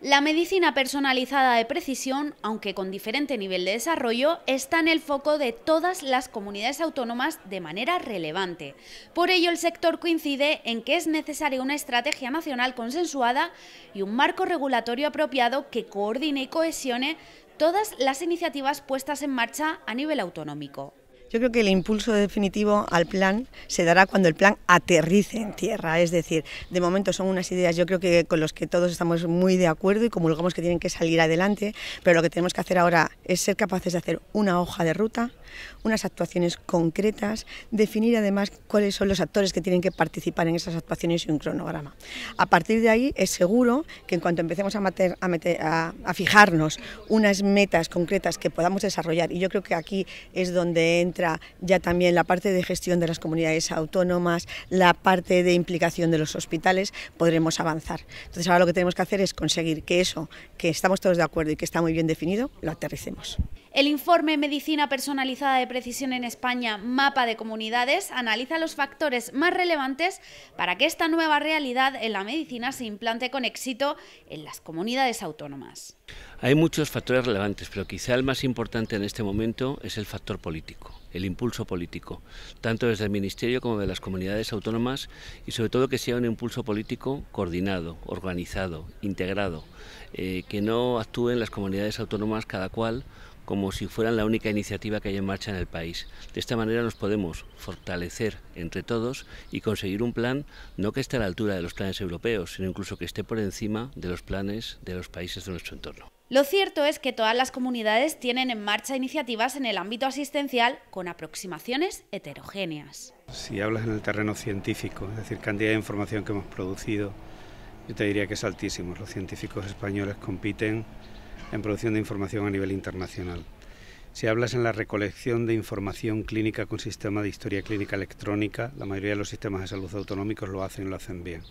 La medicina personalizada de precisión, aunque con diferente nivel de desarrollo, está en el foco de todas las comunidades autónomas de manera relevante. Por ello, el sector coincide en que es necesaria una estrategia nacional consensuada y un marco regulatorio apropiado que coordine y cohesione todas las iniciativas puestas en marcha a nivel autonómico. Yo creo que el impulso definitivo al plan se dará cuando el plan aterrice en tierra, es decir, de momento son unas ideas yo creo que con las que todos estamos muy de acuerdo y comulgamos que tienen que salir adelante, pero lo que tenemos que hacer ahora es ser capaces de hacer una hoja de ruta, unas actuaciones concretas, definir además cuáles son los actores que tienen que participar en esas actuaciones y un cronograma. A partir de ahí es seguro que en cuanto empecemos a, meter, a, a fijarnos unas metas concretas que podamos desarrollar, y yo creo que aquí es donde entra ya también la parte de gestión de las comunidades autónomas, la parte de implicación de los hospitales, podremos avanzar. Entonces ahora lo que tenemos que hacer es conseguir que eso, que estamos todos de acuerdo y que está muy bien definido, lo aterricemos. El informe Medicina Personalizada de Precisión en España, Mapa de Comunidades, analiza los factores más relevantes para que esta nueva realidad en la medicina se implante con éxito en las comunidades autónomas. Hay muchos factores relevantes, pero quizá el más importante en este momento es el factor político, el impulso político, tanto desde el Ministerio como de las comunidades autónomas y sobre todo que sea un impulso político coordinado, organizado, integrado, eh, que no actúen las comunidades autónomas cada cual como si fueran la única iniciativa que hay en marcha en el país. De esta manera nos podemos fortalecer entre todos y conseguir un plan no que esté a la altura de los planes europeos, sino incluso que esté por encima de los planes de los países de nuestro entorno. Lo cierto es que todas las comunidades tienen en marcha iniciativas en el ámbito asistencial con aproximaciones heterogéneas. Si hablas en el terreno científico, es decir, cantidad de información que hemos producido, yo te diría que es altísimo. Los científicos españoles compiten en producción de información a nivel internacional. Si hablas en la recolección de información clínica con sistema de historia clínica electrónica, la mayoría de los sistemas de salud autonómicos lo hacen y lo hacen bien.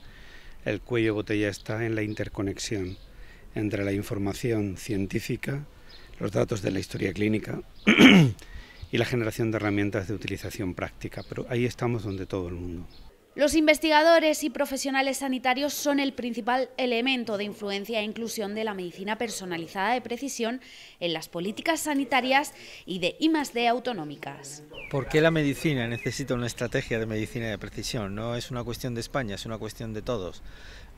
El cuello botella está en la interconexión entre la información científica, los datos de la historia clínica y la generación de herramientas de utilización práctica. Pero ahí estamos donde todo el mundo. Los investigadores y profesionales sanitarios son el principal elemento de influencia e inclusión de la medicina personalizada de precisión en las políticas sanitarias y de I+D autonómicas. ¿Por qué la medicina necesita una estrategia de medicina de precisión? No es una cuestión de España, es una cuestión de todos.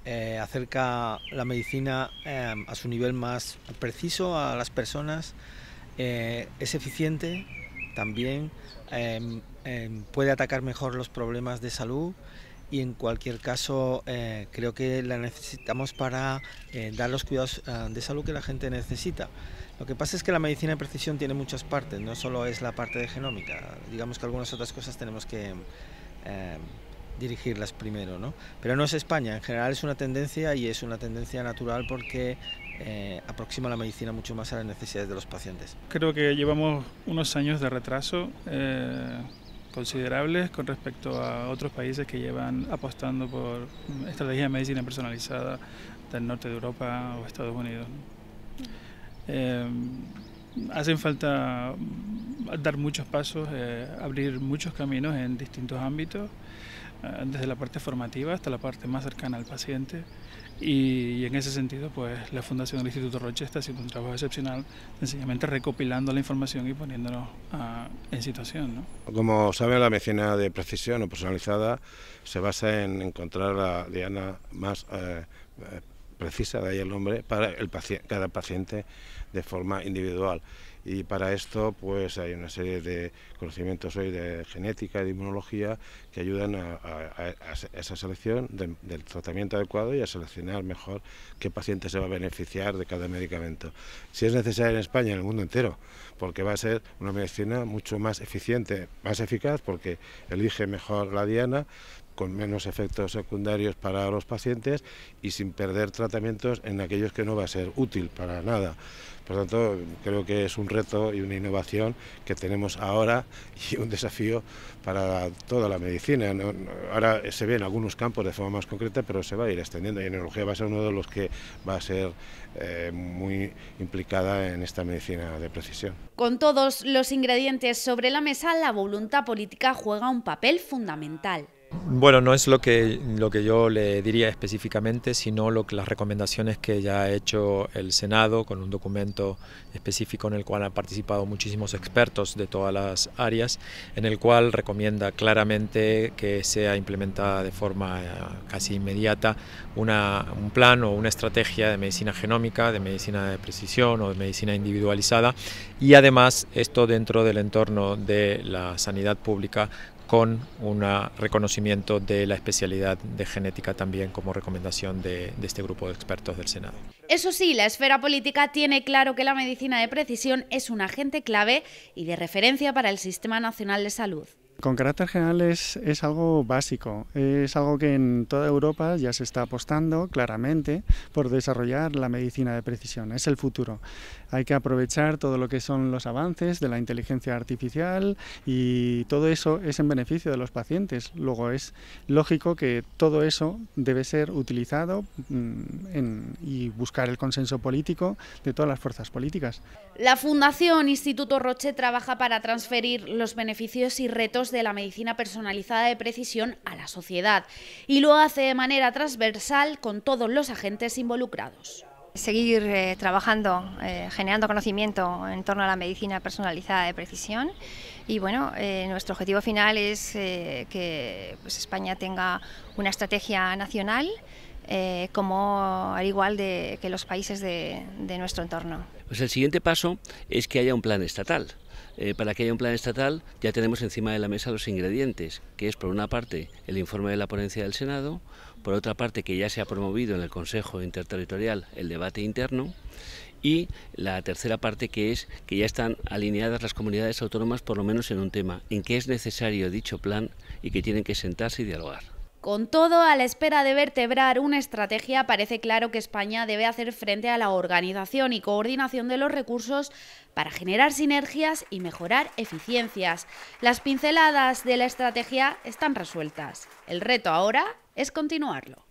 Eh, acerca la medicina eh, a su nivel más preciso a las personas, eh, es eficiente también, Em, puede atacar mejor los problemas de salud y en cualquier caso eh, creo que la necesitamos para eh, dar los cuidados eh, de salud que la gente necesita. Lo que pasa es que la medicina de precisión tiene muchas partes, no solo es la parte de genómica, digamos que algunas otras cosas tenemos que em, dirigirlas primero, ¿no? Pero no es España, en general es una tendencia y es una tendencia natural porque aproxima la medicina mucho más a las necesidades de los pacientes. Creo que llevamos unos años de retraso considerables con respecto a otros países que llevan apostando por estrategia de medicina personalizada del norte de Europa o Estados Unidos. Em, hacen falta dar muchos pasos, eh, abrir muchos caminos en distintos ámbitos, eh, desde la parte formativa hasta la parte más cercana al paciente. Y, en ese sentido, pues la Fundación del Instituto Roche está haciendo un trabajo excepcional, sencillamente recopilando la información y poniéndonos ah, en situación. Como saben, la medicina de precisión o personalizada se basa en encontrar la diana más eh, precisa, de ahí el nombre, para el paciente, cada paciente de forma individual. Y para esto pues hay una serie de conocimientos hoy de genética y de inmunología que ayudan a, esa selección del tratamiento adecuado y a seleccionar mejor qué paciente se va a beneficiar de cada medicamento. Si es necesario en España, en el mundo entero, porque va a ser una medicina mucho más eficiente, más eficaz, porque elige mejor la diana, con menos efectos secundarios para los pacientes y sin perder tratamientos en aquellos que no va a ser útil para nada. Por tanto, creo que es un reto y una innovación que tenemos ahora y un desafío para toda la medicina. Ahora se ve en algunos campos de forma más concreta, pero se va a ir extendiendo y neurología va a ser uno de los que va a ser eh, muy implicada en esta medicina de precisión. Con todos los ingredientes sobre la mesa, la voluntad política juega un papel fundamental. Bueno, no es lo que, lo que yo le diría específicamente, sino lo que, las recomendaciones que ya ha hecho el Senado con un documento específico en el cual han participado muchísimos expertos de todas las áreas, en el cual recomienda claramente que sea implementada de forma eh, casi inmediata un plan o una estrategia de medicina genómica, de medicina de precisión o de medicina individualizada y además esto dentro del entorno de la sanidad pública con un reconocimiento de la especialidad de genética también como recomendación de, este grupo de expertos del Senado. Eso sí, la esfera política tiene claro que la medicina de precisión es un agente clave y de referencia para el Sistema Nacional de Salud. Con carácter general es, algo básico, es algo que en toda Europa ya se está apostando claramente por desarrollar la medicina de precisión, es el futuro. Hay que aprovechar todo lo que son los avances de la inteligencia artificial y todo eso es en beneficio de los pacientes. Luego es lógico que todo eso debe ser utilizado mm, y buscar el consenso político de todas las fuerzas políticas. La Fundación Instituto Roche trabaja para transferir los beneficios y retos de la medicina personalizada de precisión a la sociedad y lo hace de manera transversal con todos los agentes involucrados seguir eh, trabajando, eh, generando conocimiento en torno a la medicina personalizada de precisión. Y bueno, eh, nuestro objetivo final es que pues, España tenga una estrategia nacional, como al igual que los países de, de nuestro entorno. Pues el siguiente paso es que haya un plan estatal. Eh, para que haya un plan estatal ya tenemos encima de la mesa los ingredientes, que es por una parte el informe de la ponencia del Senado, por otra parte que ya se ha promovido en el Consejo Interterritorial el debate interno y la tercera parte que es que ya están alineadas las comunidades autónomas por lo menos en un tema, en que es necesario dicho plan y que tienen que sentarse y dialogar. Con todo, a la espera de vertebrar una estrategia, parece claro que España debe hacer frente a la organización y coordinación de los recursos para generar sinergias y mejorar eficiencias. Las pinceladas de la estrategia están resueltas. El reto ahora es continuarlo.